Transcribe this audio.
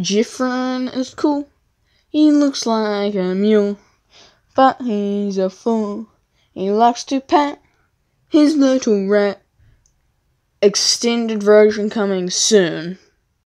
Jifran is cool. He looks like a mule, but he's a fool. He likes to pat his little rat. Extended version coming soon.